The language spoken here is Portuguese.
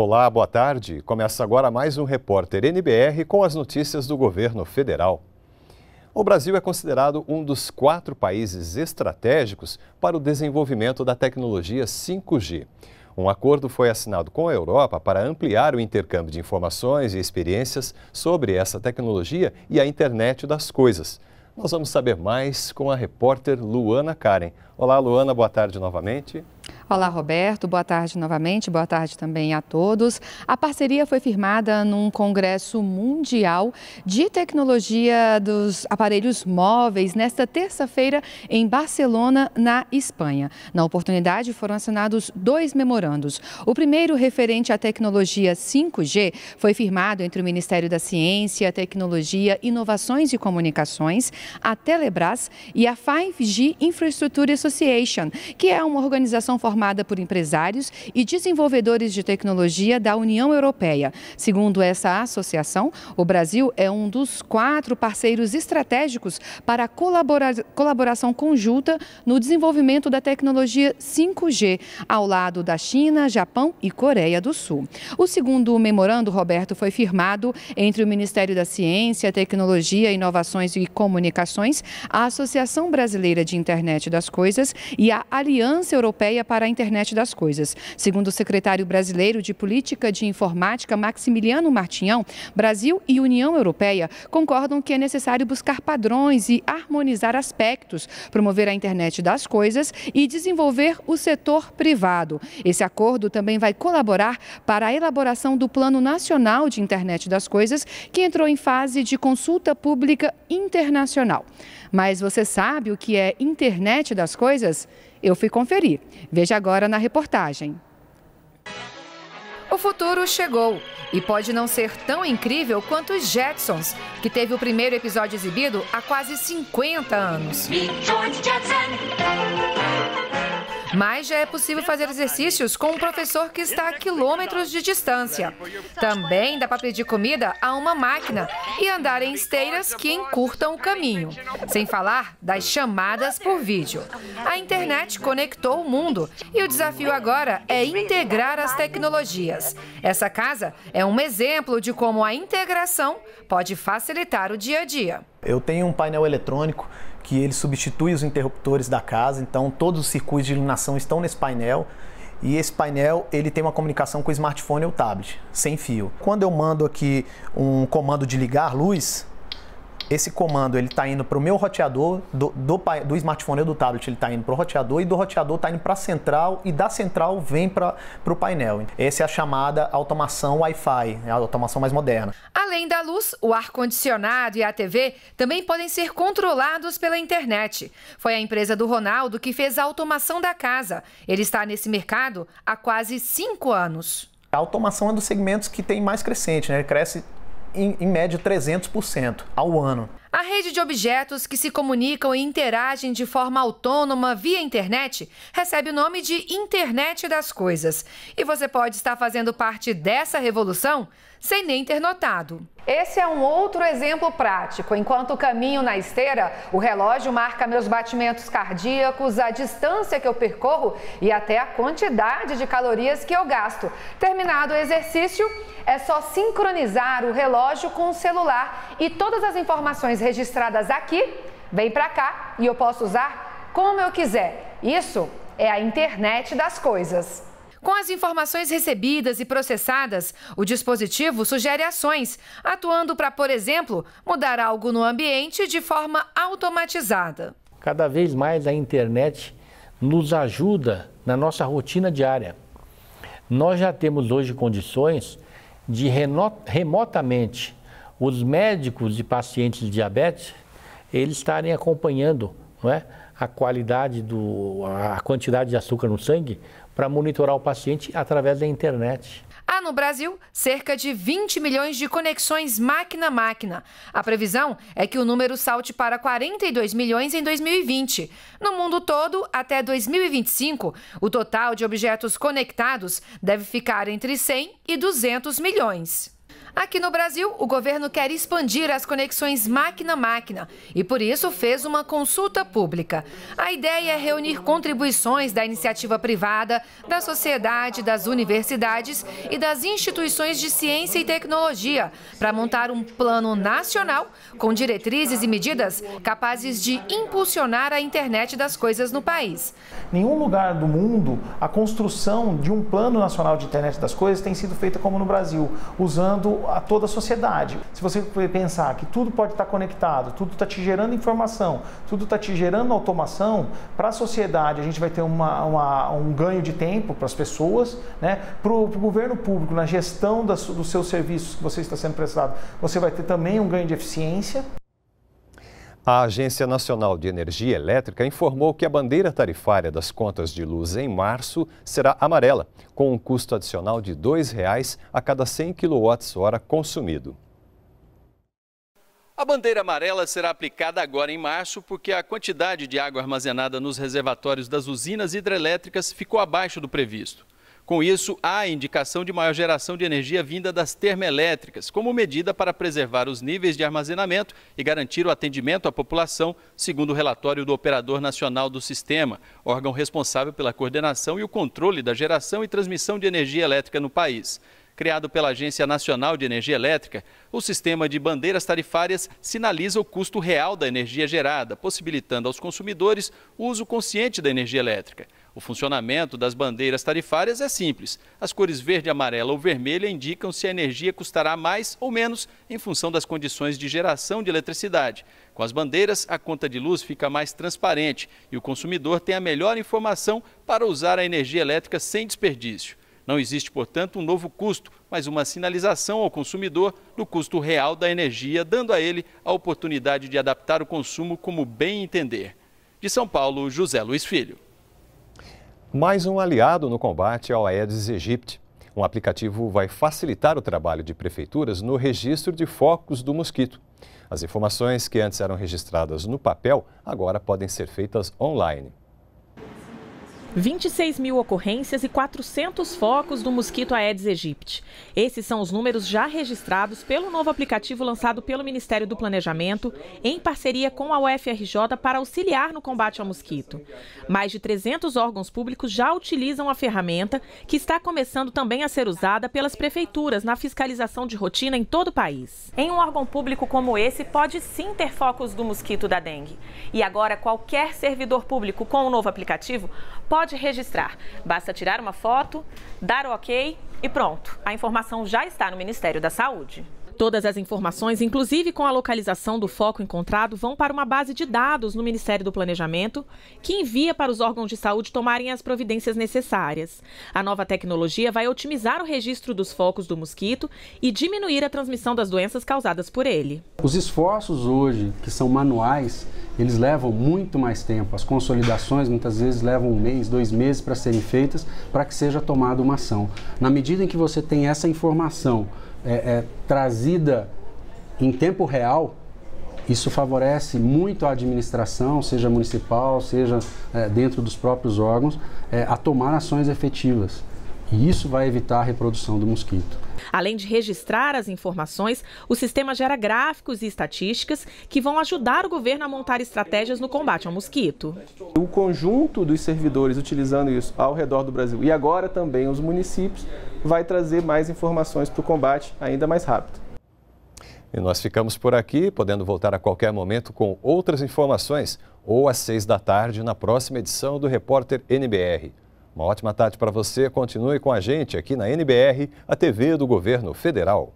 Olá, boa tarde. Começa agora mais um Repórter NBR com as notícias do governo federal. O Brasil é considerado um dos quatro países estratégicos para o desenvolvimento da tecnologia 5G. Um acordo foi assinado com a Europa para ampliar o intercâmbio de informações e experiências sobre essa tecnologia e a internet das coisas. Nós vamos saber mais com a repórter Luana Karen. Olá, Luana, boa tarde novamente. Olá, Roberto. Boa tarde novamente. Boa tarde também a todos. A parceria foi firmada num congresso mundial de tecnologia dos aparelhos móveis nesta terça-feira em Barcelona, na Espanha. Na oportunidade foram assinados dois memorandos. O primeiro, referente à tecnologia 5G, foi firmado entre o Ministério da Ciência, Tecnologia, Inovações e Comunicações, a Telebrás e a 5G Infrastructure Association, que é uma organização formada formada por empresários e desenvolvedores de tecnologia da União Europeia. Segundo essa associação, o Brasil é um dos quatro parceiros estratégicos para a colabora colaboração conjunta no desenvolvimento da tecnologia 5G, ao lado da China, Japão e Coreia do Sul. O segundo memorando, Roberto, foi firmado entre o Ministério da Ciência, Tecnologia, Inovações e Comunicações, a Associação Brasileira de Internet das Coisas e a Aliança Europeia para a Internet das Coisas. Segundo o secretário brasileiro de Política de Informática, Maximiliano Martinhão, Brasil e União Europeia concordam que é necessário buscar padrões e harmonizar aspectos, promover a Internet das Coisas e desenvolver o setor privado. Esse acordo também vai colaborar para a elaboração do Plano Nacional de Internet das Coisas, que entrou em fase de consulta pública internacional. Mas você sabe o que é Internet das Coisas? Eu fui conferir. Veja agora na reportagem. O futuro chegou e pode não ser tão incrível quanto os Jetsons, que teve o primeiro episódio exibido há quase 50 anos. Mas já é possível fazer exercícios com um professor que está a quilômetros de distância. Também dá para pedir comida a uma máquina e andar em esteiras que encurtam o caminho. Sem falar das chamadas por vídeo. A internet conectou o mundo e o desafio agora é integrar as tecnologias. Essa casa é um exemplo de como a integração pode facilitar o dia a dia. Eu tenho um painel eletrônico que ele substitui os interruptores da casa, então todos os circuitos de iluminação estão nesse painel e esse painel ele tem uma comunicação com o smartphone ou tablet, sem fio. Quando eu mando aqui um comando de ligar luz, esse comando ele está indo para o meu roteador, do, do, do, smartphone ou do tablet ele está indo para o roteador, e do roteador está indo para a central, e da central vem para o painel. Essa é a chamada automação Wi-Fi, é a automação mais moderna. Além da luz, o ar-condicionado e a TV também podem ser controlados pela internet. Foi a empresa do Ronaldo que fez a automação da casa. Ele está nesse mercado há quase cinco anos. A automação é um dos segmentos que tem mais crescente, né? Ele cresce em, em média 300% ao ano. A rede de objetos que se comunicam e interagem de forma autônoma via internet recebe o nome de Internet das Coisas. E você pode estar fazendo parte dessa revolução sem nem ter notado. Esse é um outro exemplo prático. Enquanto caminho na esteira, o relógio marca meus batimentos cardíacos, a distância que eu percorro e até a quantidade de calorias que eu gasto. Terminado o exercício, é só sincronizar o relógio com o celular e todas as informações registradas aqui vêm para cá e eu posso usar como eu quiser. Isso é a internet das coisas. Com as informações recebidas e processadas, o dispositivo sugere ações, atuando para, por exemplo, mudar algo no ambiente de forma automatizada. Cada vez mais a internet nos ajuda na nossa rotina diária. Nós já temos hoje condições de remotamente os médicos e pacientes de diabetes eles estarem acompanhando não é, a qualidade do a quantidade de açúcar no sangue para monitorar o paciente através da internet. Há no Brasil cerca de 20 milhões de conexões máquina a máquina. A previsão é que o número salte para 42 milhões em 2020. No mundo todo, até 2025, o total de objetos conectados deve ficar entre 100 e 200 milhões. Aqui no Brasil, o governo quer expandir as conexões máquina-máquina e, por isso, fez uma consulta pública. A ideia é reunir contribuições da iniciativa privada, da sociedade, das universidades e das instituições de ciência e tecnologia para montar um plano nacional com diretrizes e medidas capazes de impulsionar a internet das coisas no país. Nenhum lugar do mundo a construção de um plano nacional de internet das coisas tem sido feita como no Brasil, usando a toda a sociedade. Se você pensar que tudo pode estar conectado, tudo está te gerando informação, tudo está te gerando automação, para a sociedade a gente vai ter uma, uma, um ganho de tempo para as pessoas, né? para o governo público, na gestão das, dos seus serviços que você está sendo prestado, você vai ter também um ganho de eficiência. A Agência Nacional de Energia Elétrica informou que a bandeira tarifária das contas de luz em março será amarela, com um custo adicional de R$ 2,00 a cada 100 kWh consumido. A bandeira amarela será aplicada agora em março porque a quantidade de água armazenada nos reservatórios das usinas hidrelétricas ficou abaixo do previsto. Com isso, há indicação de maior geração de energia vinda das termoelétricas, como medida para preservar os níveis de armazenamento e garantir o atendimento à população, segundo o relatório do Operador Nacional do Sistema, órgão responsável pela coordenação e o controle da geração e transmissão de energia elétrica no país. Criado pela Agência Nacional de Energia Elétrica, o sistema de bandeiras tarifárias sinaliza o custo real da energia gerada, possibilitando aos consumidores o uso consciente da energia elétrica. O funcionamento das bandeiras tarifárias é simples. As cores verde, amarela ou vermelha indicam se a energia custará mais ou menos em função das condições de geração de eletricidade. Com as bandeiras, a conta de luz fica mais transparente e o consumidor tem a melhor informação para usar a energia elétrica sem desperdício. Não existe, portanto, um novo custo, mas uma sinalização ao consumidor do custo real da energia, dando a ele a oportunidade de adaptar o consumo como bem entender. De São Paulo, José Luiz Filho mais um aliado no combate ao Aedes aegypti. Um aplicativo vai facilitar o trabalho de prefeituras no registro de focos do mosquito. As informações que antes eram registradas no papel agora podem ser feitas online. 26 mil ocorrências e 400 focos do mosquito Aedes aegypti. Esses são os números já registrados pelo novo aplicativo lançado pelo Ministério do Planejamento, em parceria com a UFRJ, para auxiliar no combate ao mosquito. Mais de 300 órgãos públicos já utilizam a ferramenta, que está começando também a ser usada pelas prefeituras na fiscalização de rotina em todo o país. Em um órgão público como esse, pode sim ter focos do mosquito da dengue. E agora, qualquer servidor público com o novo aplicativo pode registrar. Basta tirar uma foto, dar o ok e pronto. A informação já está no Ministério da Saúde. Todas as informações, inclusive com a localização do foco encontrado, vão para uma base de dados no Ministério do Planejamento, que envia para os órgãos de saúde tomarem as providências necessárias. A nova tecnologia vai otimizar o registro dos focos do mosquito e diminuir a transmissão das doenças causadas por ele. Os esforços hoje, que são manuais, eles levam muito mais tempo. As consolidações muitas vezes levam um mês, dois meses para serem feitas, para que seja tomada uma ação. Na medida em que você tem essa informação, é, é, trazida em tempo real, isso favorece muito a administração, seja municipal, seja é, dentro dos próprios órgãos, é, a tomar ações efetivas. E isso vai evitar a reprodução do mosquito. Além de registrar as informações, o sistema gera gráficos e estatísticas que vão ajudar o governo a montar estratégias no combate ao mosquito. O conjunto dos servidores utilizando isso ao redor do Brasil e agora também os municípios vai trazer mais informações para o combate ainda mais rápido. E nós ficamos por aqui, podendo voltar a qualquer momento com outras informações ou às seis da tarde na próxima edição do Repórter NBR. Uma ótima tarde para você. Continue com a gente aqui na NBR, a TV do Governo Federal.